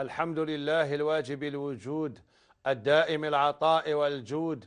الحمد لله الواجب الوجود الدائم العطاء والجود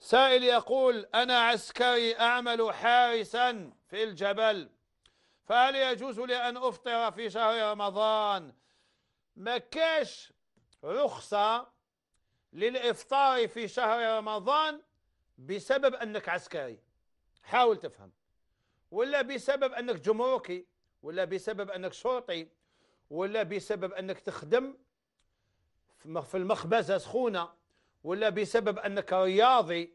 سائل يقول أنا عسكري أعمل حارسا في الجبل فهل يجوز لي أن أفطر في شهر رمضان ما كاش رخصة للإفطار في شهر رمضان بسبب أنك عسكري حاول تفهم ولا بسبب أنك جمركي ولا بسبب أنك شرطي ولا بسبب أنك تخدم في المخبزة سخونة ولا بسبب أنك رياضي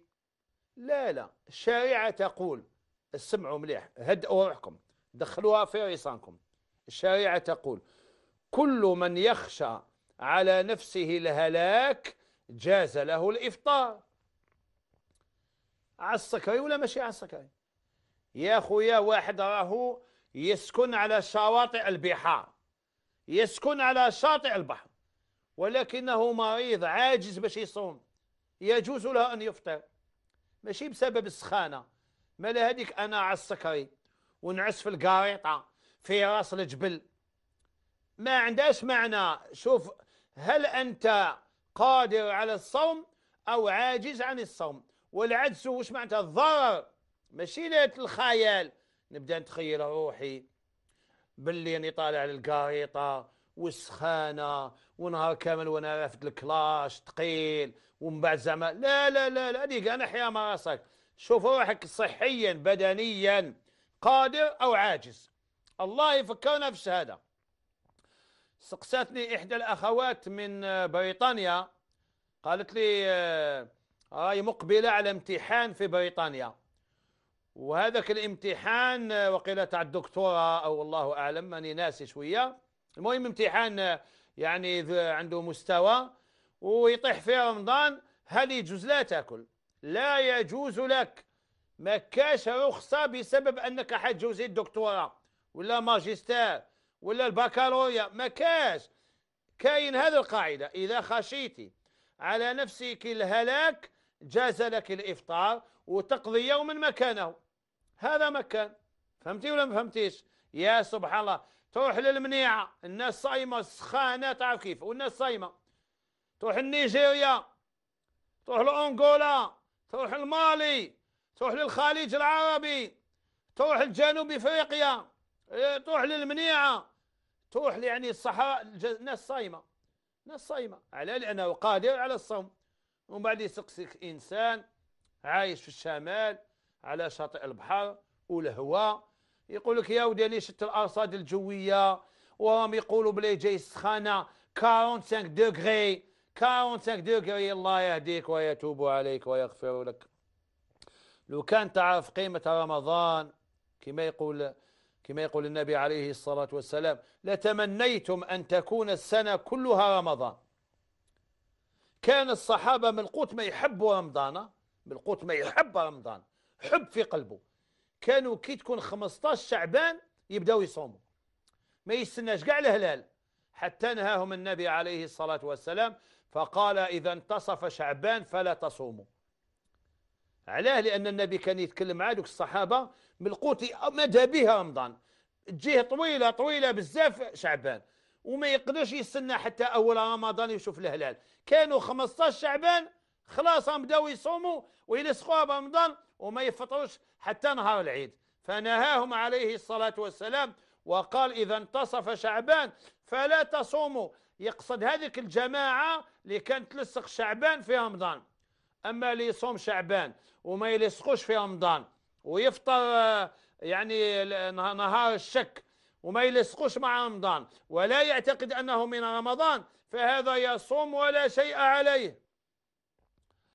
لا لا الشريعة تقول اسمعوا مليح هدئوا روحكم دخلوها في رصانكم الشريعة تقول كل من يخشى على نفسه الهلاك جاز له الإفطار على السكري ولا ماشي على السكري يا خويا واحد راهو يسكن على شواطئ البحار يسكن على شاطئ البحر ولكنه مريض عاجز باش يصوم يجوز له أن يفطر ماشي بسبب السخانة مالا هذيك أنا على السكري ونعس في القريطة في راس الجبل ما عندهاش معنى شوف هل أنت قادر على الصوم أو عاجز عن الصوم والعجز واش معناتها الضرر ماشي ليله الخيال نبدا نتخيل روحي باللي راني طالع للقريطه وسخانه ونهار كامل وانا رافد الكلاش ثقيل ومن بعد زعما لا لا لا لا هذيك انا احيا ما راسك شوف روحك صحيا بدنيا قادر او عاجز الله يفكرنا في الشهاده سقساتني احدى الاخوات من بريطانيا قالت لي آه، راهي مقبله على امتحان في بريطانيا وهذاك الامتحان آه، وقيل تاع الدكتوره او الله اعلم ماني ناسي شويه المهم امتحان آه، يعني عنده مستوى ويطيح في رمضان هذه يجوز لا تاكل لا يجوز لك ما كاش رخصه بسبب انك حتجوزي الدكتوراه ولا ماجستير ولا البكالوريا ما كاش كاين هذه القاعده اذا خشيتي على نفسك الهلاك جاز لك الافطار وتقضي يوما مكانه هذا مكان فهمتي ولا ما فهمتيش يا سبحان الله تروح للمنيعة الناس صايمة سخانة تعرف كيف والناس صايمة تروح لنيجيريا تروح لأنغولا تروح لمالي تروح للخليج العربي تروح لجنوب افريقيا إيه، تروح للمنيعة تروح يعني الصحراء الناس صايمة الناس صايمة على لأنه قادر على الصوم ومن بعد يسقسيك إنسان عايش في الشمال على شاطئ البحر والهواء يقول لك يا ودي شفت الارصاد الجويه وهم يقولوا بلي جاي السخانه 45 دوغري 45 دوغري الله يهديك ويتوب عليك ويغفر لك لو كان تعرف قيمه رمضان كما يقول كما يقول النبي عليه الصلاه والسلام لتمنيتم ان تكون السنه كلها رمضان كان الصحابه من القوت ما يحبوا رمضان من القوت ما يحب رمضان حب في قلبه كانوا كي تكون 15 شعبان يبداو يصوموا ما يستناش كاع الهلال حتى نهاهم النبي عليه الصلاة والسلام فقال إذا انتصف شعبان فلا تصوموا علاه لأن النبي كان يتكلم مع دوك الصحابة من القوت مدى بها رمضان تجيه طويلة طويلة بزاف شعبان وما يقدرش يستنى حتى أول رمضان يشوف الهلال كانوا 15 شعبان خلاص بداو يصوموا ويلصقوها برمضان وما يفطرش حتى نهار العيد فنهاهم عليه الصلاة والسلام وقال إذا انتصف شعبان فلا تصوموا يقصد هذيك الجماعة اللي كانت تلصق شعبان في رمضان أما اللي يصوم شعبان وما يلصقوش في رمضان ويفطر آه، يعني نهار الشك وما يلصقوش مع رمضان ولا يعتقد أنه من رمضان فهذا يصوم ولا شيء عليه